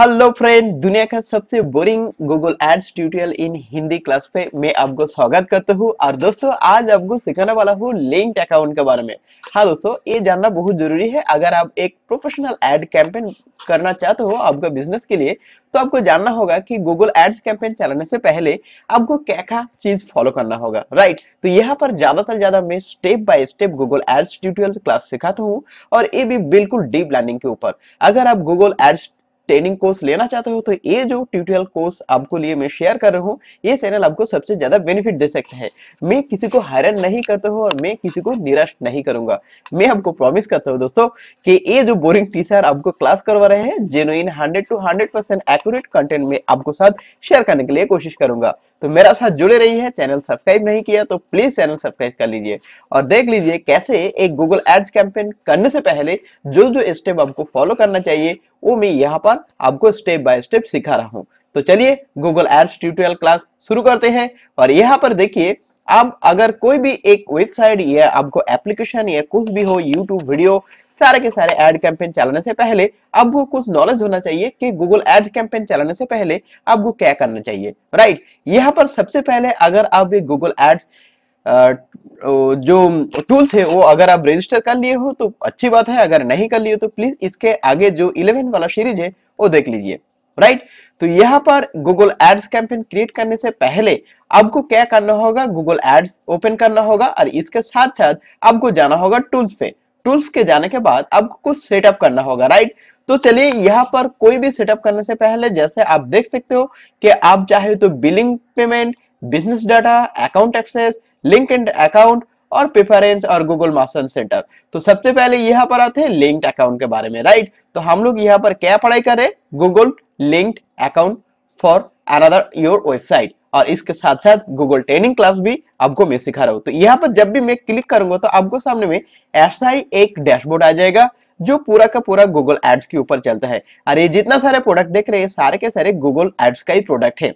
hello friend दुनिया का सबसे boring Google Ads tutorial in Hindi class पे मैं आपको स्वागत करता हूँ और दोस्तों आज आपको सिखाने वाला हूँ लिंक्ड अकाउंट के बारे में हाँ दोस्तों ये जानना बहुत जरूरी है अगर आप एक प्रोफेशनल एड कैंपेन करना चाहते हो आपका बिजनेस के लिए तो आपको जानना होगा कि गूगल एड्स कैंपेन चलाने से पहले आपको क्या क्या चीज फॉलो करना होगा राइट तो यहाँ पर ज्यादातर ज्यादा मैं step by step Google Ads tutorial class सिखाता हूँ और ये भी बिल्कुल डीप लर्निंग के ऊपर अगर आप गूगल एड्स ट्रेनिंग कोर्स लेना चाहते हो तो ये जो ट्यूटोरियल कोर्स आपको लिए मैं शेयर कर रहा हूँ ये चैनल आपको सबसे ज्यादा बेनिफिट दे सकता है मैं किसी को हैरान नहीं करता हूँ और मैं किसी को निराश नहीं करूंगा मैं आपको प्रॉमिस करता हूँ दोस्तों कि ये जो बोरिंग टीचर आपको क्लास करवा रहे हैं genuine hundred to hundred percent accurate content में आपको साथ शेयर करने के लिए कोशिश करूंगा तो मेरा साथ जुड़े रही है चैनल सब्सक्राइब नहीं किया तो प्लीज चैनल सब्सक्राइब कर लीजिए और देख लीजिए कैसे एक गूगल एड्स कैंपेन करने से पहले जो जो स्टेप आपको फॉलो करना चाहिए वो मैं यहाँ पर आपको स्टेप बाय स्टेप सिखा रहा हूँ तो चलिए गूगल एड्स ट्यूटोरियल क्लास शुरू करते हैं और यहाँ पर देखिए आप अगर कोई भी एक वेबसाइट या आपको एप्लीकेशन या कुछ भी हो यूट्यूब वीडियो सारे के सारे एड कैंपेन चलाने से पहले आपको कुछ नॉलेज होना चाहिए कि गूगल एड कैंपेन चलाने से पहले आपको क्या करना चाहिए राइट यहाँ पर सबसे पहले अगर आप गूगल एड्स जो टूल्स है वो अगर आप रजिस्टर कर लिए हो तो अच्छी बात है अगर नहीं कर लिए तो प्लीज इसके आगे जो इलेवन वाला सीरीज है वो देख लीजिए राइट तो यहाँ पर गूगल एड्स कैंपेन क्रिएट करने से पहले आपको क्या करना होगा गूगल एड्स ओपन करना होगा और इसके साथ साथ आपको जाना होगा टूल्स पे टूल्स के जाने के बाद आपको कुछ सेटअप करना होगा राइट तो चलिए यहाँ पर कोई भी सेटअप करने से पहले जैसे आप देख सकते हो कि आप चाहे तो billing payment business data account access link and account और प्रेफरेंस और गूगल मास्टर सेंटर तो सबसे पहले यहाँ पर आते हैं लिंक्ड अकाउंट के बारे में राइट तो हम लोग यहाँ पर क्या पढ़ाई करें Google linked account for another your website और इसके साथ साथ गूगल ट्रेनिंग क्लास भी आपको मैं सिखा रहा हूँ तो यहाँ पर जब भी मैं क्लिक करूंगा तो आपको सामने में ऐसा ही एक डैशबोर्ड आ जाएगा जो पूरा का पूरा गूगल एड्स के ऊपर चलता है और ये जितना सारे प्रोडक्ट देख रहे हैं सारे के सारे गूगल एड्स का ही प्रोडक्ट है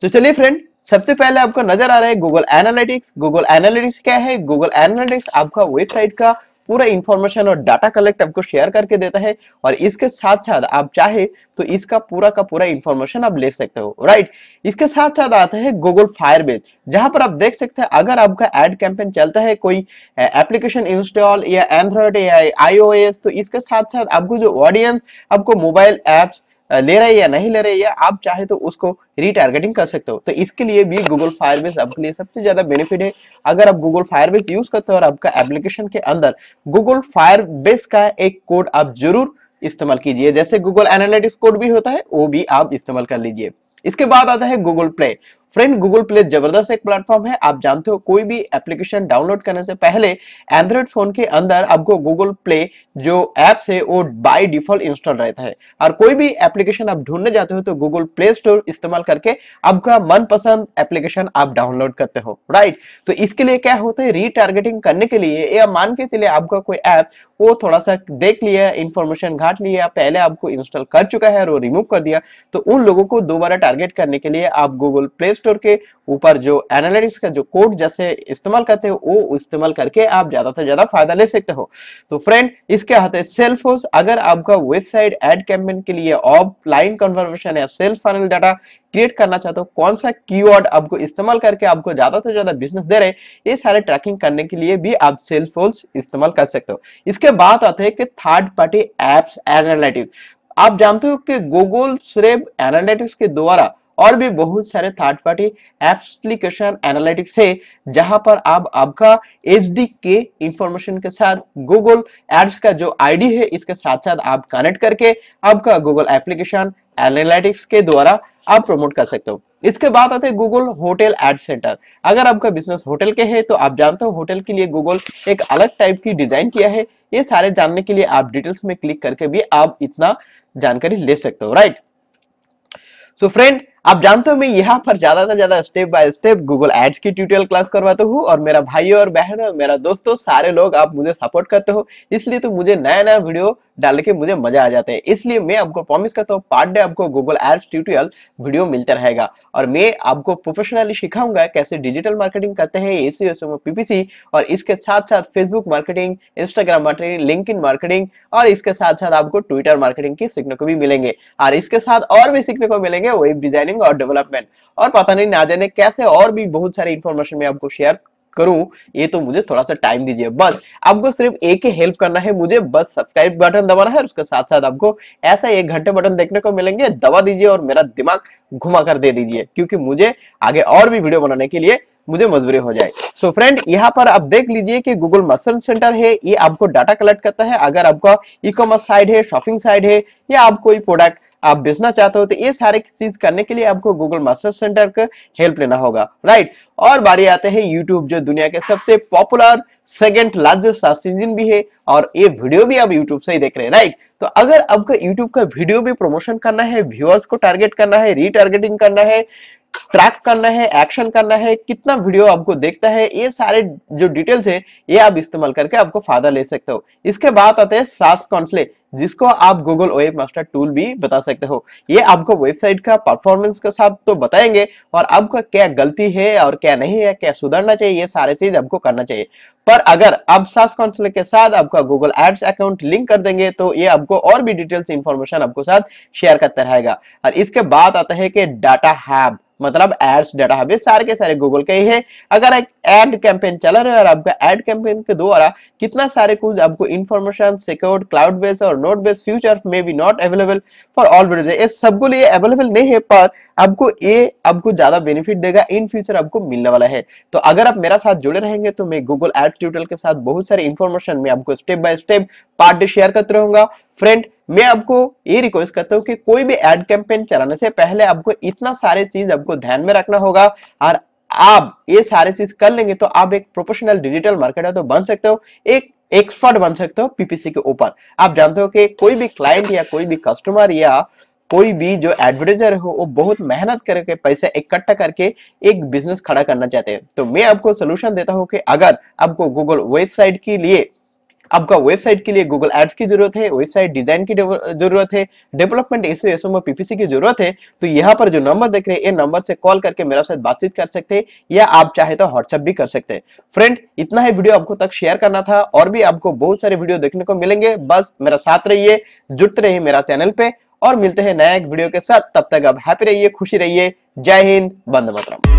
तो चलिए फ्रेंड सबसे पहले आपको नजर आ रहा है गूगल एनालिटिक्स गूगल एनालिटिक्स क्या है गूगल एनालिटिक्स आपका वेबसाइट का पूरा इंफॉर्मेशन और डाटा कलेक्ट आपको शेयर करके देता है और इसके साथ साथ आप चाहे तो इसका पूरा का पूरा इंफॉर्मेशन आप ले सकते हो राइट इसके साथ साथ आता है गूगल फायर फायरबेस जहां पर आप देख सकते हैं अगर आपका एड कैंपेन चलता है कोई एप्लीकेशन इंस्टॉल या एंड्रॉइड या आईओएस तो इसके साथ साथ आपको जो ऑडियंस आपको मोबाइल एप्स ले हैं या नहीं ले रहे हैं आप चाहे तो उसको रिटारगेटिंग कर सकते हो तो इसके लिए भी गूगल फायरबेस आपके लिए सबसे ज्यादा बेनिफिट है अगर आप गूगल फायरबेस यूज करते हो और आपका एप्लीकेशन के अंदर गूगल फायरबेस का एक कोड आप जरूर इस्तेमाल कीजिए जैसे गूगल एनालिटिक्स कोड भी होता है वो भी आप इस्तेमाल कर लीजिए इसके बाद आता है Google Play friend Google Play जबरदस्त एक प्लेटफॉर्म है आप जानते हो कोई भी एप्लीकेशन डाउनलोड करने से पहले एंड्रॉइड फोन के अंदर आपको गूगल प्ले जो एप्स है वो बाय डिफॉल्ट इंस्टॉल रहता है और कोई भी एप्लीकेशन आप ढूंढने जाते हो तो गूगल प्ले स्टोर इस्तेमाल करके आपका मनपसंद एप्लीकेशन आप डाउनलोड करते हो राइट तो इसके लिए क्या होता है रीटारगेटिंग करने के लिए या मान के चलिए आपका कोई ऐप वो थोड़ा सा देख लिया इन्फॉर्मेशन घाट लिया पहले आपको इंस्टॉल कर चुका है और वो रिमूव कर दिया तो उन लोगों को दोबारा टारगेट करने के लिए आप गूगल प्ले स्टोर स्टोर के ऊपर जो एनालिटिक्स का जो कोड जैसे इस्तेमाल करते हो वो इस्तेमाल करके आप ज्यादा से ज्यादा फायदा ले सकते हो तो फ्रेंड इसके हाथ है होस अगर आपका वेबसाइट एड कैंपेन के लिए ऑफलाइन कन्फर्मेशन या सेल्फ फाइनल डाटा क्रिएट करना चाहते हो कौन सा कीवर्ड आपको इस्तेमाल करके आपको ज्यादा से ज्यादा बिजनेस दे रहे ये सारे ट्रैकिंग करने के लिए भी आप सेल्फ होल्स इस्तेमाल कर सकते हो इसके बाद आते हैं कि थर्ड पार्टी एप्स एनालिटिक्स आप जानते हो कि गूगल सिर्फ एनालिटिक्स के द्वारा और भी बहुत सारे थर्ड पार्टी एप्लीकेशन एनालिटिक्स है जहां पर आप आपका एच के इंफॉर्मेशन के साथ गूगल एड्स का जो आईडी है इसके साथ साथ आप कनेक्ट करके आपका गूगल एप्लीकेशन एनालिटिक्स के द्वारा आप प्रमोट कर सकते हो इसके बाद आते हैं गूगल होटल एड सेंटर अगर आपका बिजनेस होटल के है तो आप जानते हो होटल के लिए गूगल एक अलग टाइप की डिजाइन किया है ये सारे जानने के लिए आप डिटेल्स में क्लिक करके भी आप इतना जानकारी ले सकते हो राइट सो फ्रेंड आप जानते हो मैं यहाँ पर ज्यादा से ज्यादा step by step Google Ads की ट्यूटोरियल क्लास करवाता हूँ और मेरा भाई और बहन और मेरा दोस्तों सारे लोग आप मुझे सपोर्ट करते हो इसलिए तो मुझे नया नया वीडियो डाल के मुझे मजा आ जाता है इसलिए मैं आपको प्रॉमिस करता हूँ पार्ट डे आपको गूगल एप्स ट्यूटोरियल वीडियो मिलता रहेगा और मैं आपको प्रोफेशनली सिखाऊंगा कैसे डिजिटल मार्केटिंग करते हैं ए सी में पीपीसी और इसके साथ साथ Facebook marketing Instagram marketing link marketing और इसके साथ साथ आपको ट्विटर मार्केटिंग की सीखने को भी मिलेंगे और इसके साथ और भी सीखने को मिलेंगे वेब डिजाइनिंग और डेवलपमेंट और पता नहीं ना जाने कैसे और भी बहुत सारे इन्फॉर्मेशन मैं आपको शेयर करूं ये तो मुझे थोड़ा सा टाइम दीजिए बस आपको सिर्फ एक ही हेल्प करना है मुझे बस सब्सक्राइब बटन दबाना है उसके साथ साथ आपको ऐसा एक घंटे बटन देखने को मिलेंगे दबा दीजिए और मेरा दिमाग घुमा कर दे दीजिए क्योंकि मुझे आगे और भी वीडियो बनाने के लिए मुझे मजबूरी हो जाए सो so फ्रेंड यहाँ पर आप देख लीजिए कि गूगल मसन सेंटर है ये आपको डाटा कलेक्ट करता है अगर आपका ई कॉमर्स साइड है शॉपिंग साइड है या आप कोई प्रोडक्ट आप बेचना चाहते हो तो ये सारे चीज करने के लिए आपको गूगल मास्टर सेंटर का हेल्प लेना होगा राइट और बारी आते हैं यूट्यूब जो दुनिया के सबसे popular second largest search engine भी है और ये वीडियो भी आप यूट्यूब से ही देख रहे हैं राइट तो अगर आपका यूट्यूब का वीडियो भी प्रमोशन करना है व्यूअर्स को टारगेट करना है रीटारगेटिंग करना है ट्रैक करना है एक्शन करना है कितना वीडियो आपको देखता है ये सारे जो डिटेल्स है ये आप इस्तेमाल करके आपको फायदा ले सकते हो इसके बाद आते हैं सास कॉन्सले जिसको आप गूगल वेब मास्टर टूल भी बता सकते हो ये आपको वेबसाइट का परफॉर्मेंस के साथ तो बताएंगे और आपका क्या गलती है और क्या नहीं है क्या सुधरना चाहिए ये सारे चीज आपको करना चाहिए पर अगर आप सास कॉन्सले के साथ आपका गूगल एड्स अकाउंट लिंक कर देंगे तो ये आपको और भी डिटेल्स इंफॉर्मेशन आपको साथ शेयर करता रहेगा और इसके बाद आता है कि डाटा हैब मतलब एड्स हबे सारे के सारे गूगल के ही है अगर एक एड कैंपेन चला रहे और आपका एड कैंपेन के द्वारा कितना सारे कुछ आपको इन्फॉर्मेशन सिक्योर्ड क्लाउड बेस और नोट बेस फ्यूचर में be not available for all bread ये सबको लिए अवेलेबल नहीं है पर आपको ये आपको ज्यादा बेनिफिट देगा इन फ्यूचर आपको मिलने वाला है तो अगर आप मेरा साथ जुड़े रहेंगे तो मैं गूगल एड ट्यूटल के साथ बहुत सारे इन्फॉर्मेशन में आपको step by step part share करते रहूंगा फ्रेंड मैं आपको ये रिक्वेस्ट करता हूँ कि कोई भी एड कैंपेन चलाने से पहले आपको इतना सारे चीज आपको ध्यान में रखना होगा और आप ये सारे चीज कर लेंगे तो आप एक प्रोफेशनल डिजिटल मार्केटर तो बन सकते हो एक एक्सपर्ट बन सकते हो पीपीसी के ऊपर आप जानते हो कि कोई भी क्लाइंट या कोई भी कस्टमर या कोई भी जो एडवर्टाइजर हो वो बहुत मेहनत करके पैसे इकट्ठा करके एक बिजनेस खड़ा करना चाहते हैं तो मैं आपको सोल्यूशन देता हूँ कि अगर आपको गूगल वेबसाइट के लिए आपका वेबसाइट के लिए गूगल एड्स की जरूरत है वेबसाइट डिजाइन की जरूरत है डेवलपमेंट एसओ एसओ पीपीसी की जरूरत है तो यहाँ पर जो नंबर देख रहे हैं ये नंबर से कॉल करके मेरे साथ बातचीत कर सकते हैं या आप चाहे तो व्हाट्सएप भी कर सकते हैं फ्रेंड इतना ही वीडियो आपको तक शेयर करना था और भी आपको बहुत सारे वीडियो देखने को मिलेंगे बस मेरा साथ रहिए जुटते रहिए मेरा चैनल पे और मिलते हैं नया एक वीडियो के साथ तब तक आप हैप्पी रहिए खुशी रहिए जय हिंद बंद मतरम